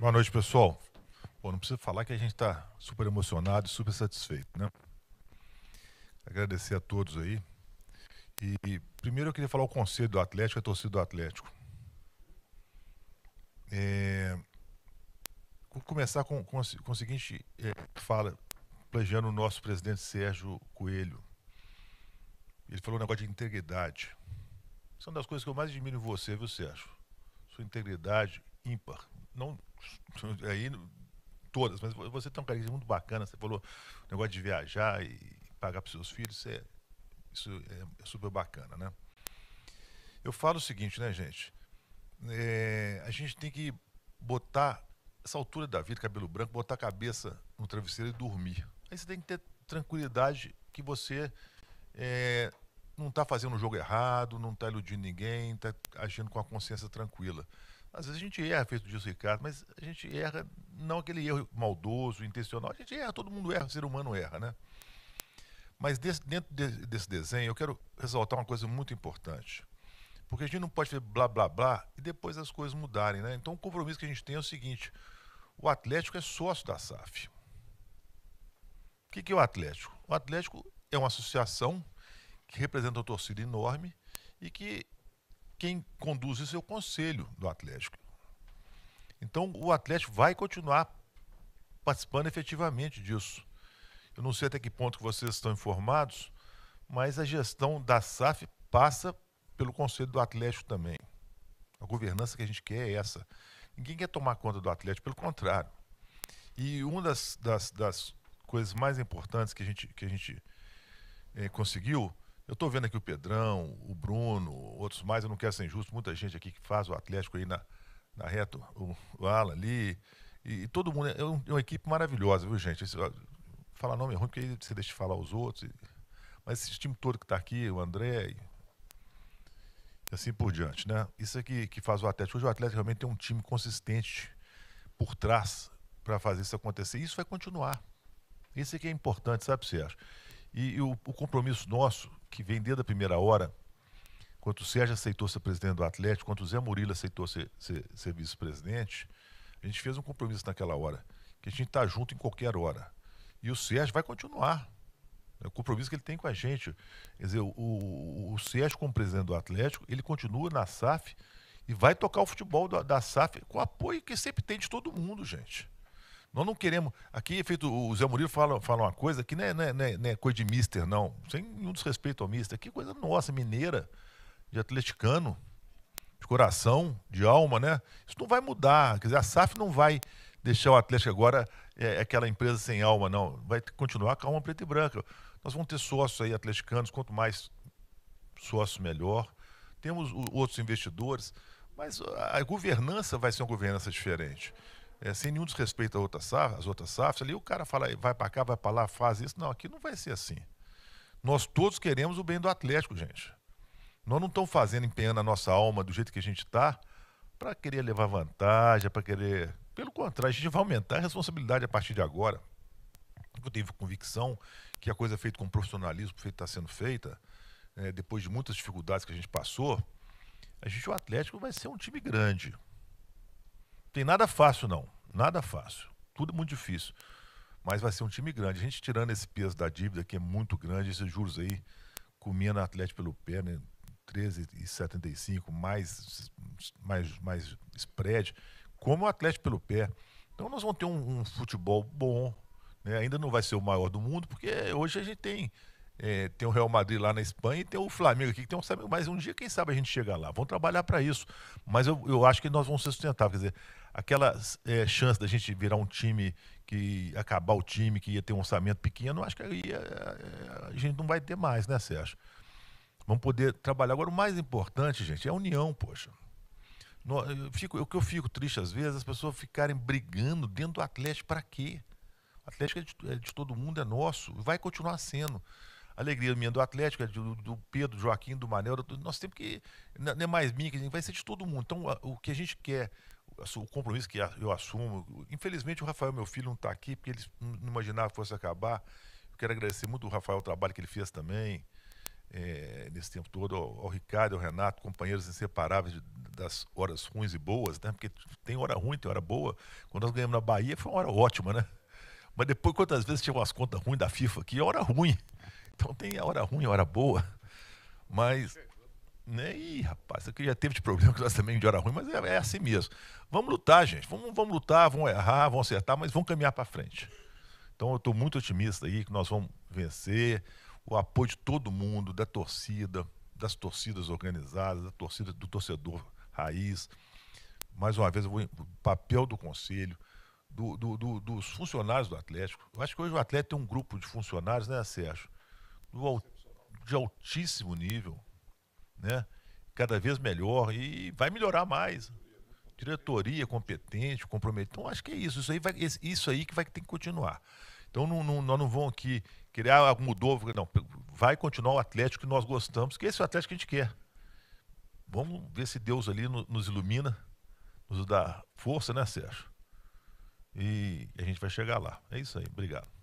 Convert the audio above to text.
Boa noite, pessoal. Bom, não precisa falar que a gente está super emocionado e super satisfeito, né? Agradecer a todos aí. E primeiro eu queria falar o conselho do Atlético, a torcida do Atlético. É, vou começar com, com, com o seguinte é, fala, plagiando o nosso presidente Sérgio Coelho. Ele falou um negócio de integridade. Isso é uma das coisas que eu mais admiro em você, viu, Sérgio? Sua integridade ímpar não aí todas, mas você tem um carisma muito bacana. Você falou negócio de viajar e pagar para seus filhos, é, isso é, super bacana, né? Eu falo o seguinte, né, gente? É, a gente tem que botar essa altura da vida, cabelo branco, botar a cabeça no travesseiro e dormir. Aí você tem que ter tranquilidade que você é, não está fazendo o jogo errado, não está iludindo ninguém, está agindo com a consciência tranquila. Às vezes a gente erra, feito disso, Ricardo, mas a gente erra, não aquele erro maldoso, intencional. A gente erra, todo mundo erra, o ser humano erra, né? Mas desse, dentro de, desse desenho, eu quero ressaltar uma coisa muito importante. Porque a gente não pode ver blá, blá, blá e depois as coisas mudarem, né? Então, o compromisso que a gente tem é o seguinte: o Atlético é sócio da SAF. O que, que é o Atlético? O Atlético é uma associação que representa uma torcida enorme e que quem conduz isso é o conselho do Atlético. Então o Atlético vai continuar participando efetivamente disso. Eu não sei até que ponto que vocês estão informados, mas a gestão da SAF passa pelo Conselho do Atlético também. A governança que a gente quer é essa. Ninguém quer tomar conta do Atlético, pelo contrário. E uma das, das, das coisas mais importantes que a gente, que a gente é, conseguiu eu estou vendo aqui o Pedrão, o Bruno, outros mais, eu não quero ser injusto, muita gente aqui que faz o Atlético aí na, na reta, o, o Alan ali, e, e, todo mundo, é, um, é, uma equipe maravilhosa, viu gente? falar nome é ruim porque aí você deixa de falar os outros, e, mas esse time todo que está aqui, o André, e, assim por diante, né? Isso aqui é que faz o Atlético. Hoje o Atlético realmente tem um time consistente por trás para fazer isso acontecer. E isso vai continuar. Isso aqui é, é importante, sabe, Sérgio? E, e o, o, compromisso nosso que vem desde a primeira hora, quando o Sérgio aceitou ser presidente do Atlético, quando o Zé Murilo aceitou ser, ser, ser vice-presidente, a gente fez um compromisso naquela hora, que a gente está junto em qualquer hora. E o Sérgio vai continuar. É o compromisso que ele tem com a gente. Quer dizer, o, o, o Sérgio, como presidente do Atlético, ele continua na SAF e vai tocar o futebol da, da SAF com o apoio que sempre tem de todo mundo, gente. Nós não queremos. Aqui, feito, o Zé Murilo fala, fala uma coisa que não é, não, é, não, é, não é coisa de mister, não. Sem nenhum desrespeito ao mister. Que coisa nossa, mineira, de atleticano, de coração, de alma, né? Isso não vai mudar. Quer dizer, a SAF não vai deixar o Atlético agora é, é aquela empresa sem alma, não. Vai continuar com a alma preta e branca. Nós vamos ter sócios aí atleticanos, quanto mais sócios, melhor. Temos outros investidores, mas a governança vai ser uma governança diferente é, sem nenhum desrespeito à outra às outras safras, ali o cara fala, vai para cá, vai para lá, faz isso. Não, aqui não vai ser assim. Nós todos queremos o bem do Atlético, gente. Nós não estamos fazendo, empenhando a nossa alma do jeito que a gente está, para querer levar vantagem, para querer. Pelo contrário, a gente vai aumentar a responsabilidade a partir de agora. Eu tenho convicção que a coisa é feita com profissionalismo, feita está sendo feita, é, depois de muitas dificuldades que a gente passou, a gente, o Atlético vai ser um time grande. Tem nada fácil, não. Nada fácil. Tudo muito difícil. Mas vai ser um time grande. A gente tirando esse peso da dívida, que é muito grande, esses juros aí, comia no Atlético pelo pé, né? 13,75, mais, mais, mais spread, como o Atlético pelo pé. Então nós vamos ter um, um futebol bom. Né? Ainda não vai ser o maior do mundo, porque hoje a gente tem é, tem o Real Madrid lá na Espanha e tem o Flamengo aqui, que tem um Flamengo. Mas um dia, quem sabe, a gente chega lá. Vamos trabalhar para isso. Mas eu, eu acho que nós vamos ser sustentáveis. Quer dizer, aquela é, chance da gente virar um time que acabar o time, que ia ter um orçamento pequeno, acho que aí a, é, é, a gente não vai ter mais, né, Sérgio? Vamos poder trabalhar. Agora, o mais importante, gente, é a união, poxa. No, eu fico, o que eu fico triste às vezes, as pessoas ficarem brigando dentro do Atlético para quê? O Atlético é de, é de todo mundo, é nosso, vai continuar sendo alegria minha do Atlético, do, do Pedro, do Joaquim, do Manel, do, nós temos que. Não é mais minha, que vai ser de todo mundo. Então, o que a gente quer, o compromisso que eu assumo, infelizmente o Rafael, meu filho, não está aqui, porque ele não imaginava que fosse acabar. Eu quero agradecer muito ao Rafael o trabalho que ele fez também. É, nesse tempo todo, ao, ao, Ricardo, ao Renato, companheiros inseparáveis de, das horas ruins e boas, né? Porque tem hora ruim, tem hora boa. Quando nós ganhamos na Bahia, foi uma hora ótima, né? Mas depois, quantas vezes tinha umas contas ruins da FIFA aqui, é hora ruim. Então tem a hora ruim, a hora boa. Mas. Né? Ih, rapaz, isso aqui já teve de problema com nós também de hora ruim, mas é, é, assim mesmo. Vamos lutar, gente. Vamos, vamos lutar, vão errar, vão acertar, mas vão caminhar para frente. Então eu estou muito otimista aí que nós vamos vencer. O apoio de todo mundo, da torcida, das torcidas organizadas, da torcida do torcedor raiz. Mais uma vez, o papel do conselho, do, do, do, dos funcionários do Atlético. Eu acho que hoje o Atlético tem um grupo de funcionários, né, Sérgio? do, de altíssimo nível, né? cada vez melhor e vai melhorar mais. Diretoria competente, comprometida. Então, acho que é isso. Isso aí, vai, isso aí que vai ter que continuar. Então, não, não, nós não vamos aqui criar ah, mudou. Não, vai continuar o Atlético que nós gostamos, que esse é o Atlético que a gente quer. Vamos ver se Deus ali nos ilumina, nos dá força, né, Sérgio? E a gente vai chegar lá. É isso aí. Obrigado.